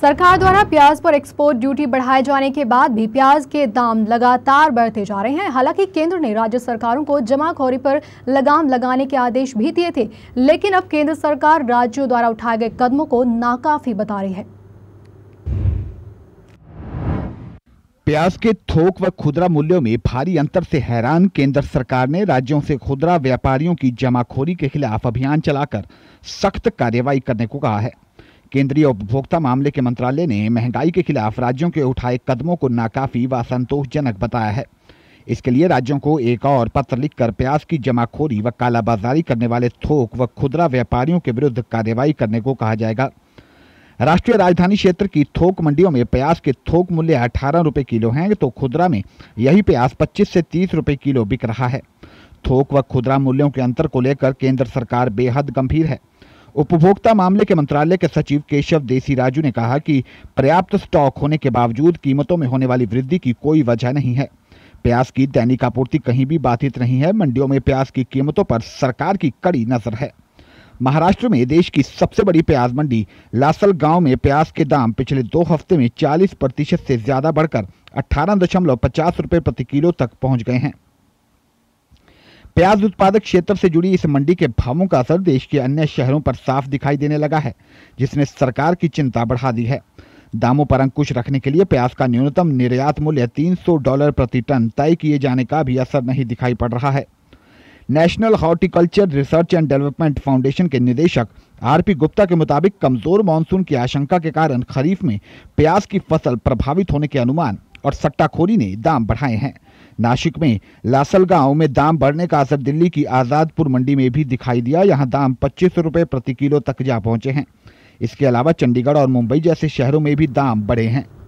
सरकार द्वारा प्याज पर एक्सपोर्ट ड्यूटी बढ़ाए जाने के बाद भी प्याज के दाम लगातार बढ़ते जा रहे हैं हालांकि केंद्र ने राज्य सरकारों को जमाखोरी पर लगाम लगाने के आदेश भी दिए थे लेकिन अब केंद्र सरकार राज्यों द्वारा उठाए गए कदमों को नाकाफी बता रही है प्याज के थोक व खुदरा मूल्यों में भारी अंतर से हैरान केंद्र सरकार ने राज्यों से खुदरा व्यापारियों की जमाखोरी के खिलाफ अभियान चलाकर सख्त कार्यवाही करने को कहा है केंद्रीय उपभोक्ता मामले के मंत्रालय ने महंगाई के खिलाफ राज्यों के उठाए कदमों को नाकाफी व संतोषजनक बताया है इसके लिए राज्यों को एक और पत्र लिखकर प्याज की जमाखोरी व कालाबाजारी करने वाले थोक व खुदरा व्यापारियों के विरुद्ध कार्रवाई करने को कहा जाएगा राष्ट्रीय राजधानी क्षेत्र की थोक मंडियों में प्याज के थोक मूल्य अठारह रुपए किलो हैं तो खुदरा में यही प्याज 25 से 30 रुपए किलो बिक रहा है थोक व खुदरा मूल्यों के अंतर को लेकर केंद्र सरकार बेहद गंभीर है उपभोक्ता मामले के मंत्रालय के सचिव केशव देसी राजू ने कहा कि पर्याप्त स्टॉक होने के बावजूद कीमतों में होने वाली वृद्धि की कोई वजह नहीं है प्याज की दैनिक आपूर्ति कहीं भी बाधित नहीं है मंडियों में प्याज की कीमतों पर सरकार की कड़ी नजर है महाराष्ट्र में देश की सबसे बड़ी प्याज मंडी लासल गांव में प्याज के दाम पिछले दो हफ्ते में 40 प्रतिशत से ज्यादा बढ़कर अठारह दशमलव पचास प्रति किलो तक पहुंच गए हैं प्याज उत्पादक क्षेत्र से जुड़ी इस मंडी के भावों का असर देश के अन्य शहरों पर साफ दिखाई देने लगा है जिसने सरकार की चिंता बढ़ा दी है दामों पर अंकुश रखने के लिए प्याज का न्यूनतम निर्यात मूल्य 300 डॉलर प्रति टन तय किए जाने का भी असर नहीं दिखाई पड़ रहा है National Horticulture Research and Development Foundation के निदेशक आरपी गुप्ता के मुताबिक कमजोर मानसून की आशंका के कारण खरीफ में प्याज की फसल प्रभावित होने के अनुमान और सट्टाखोरी ने दाम बढ़ाए हैं नासिक में लासल गांव में दाम बढ़ने का असर दिल्ली की आज़ादपुर मंडी में भी दिखाई दिया यहां दाम पच्चीस रुपये प्रति किलो तक जा पहुंचे हैं इसके अलावा चंडीगढ़ और मुंबई जैसे शहरों में भी दाम बढ़े हैं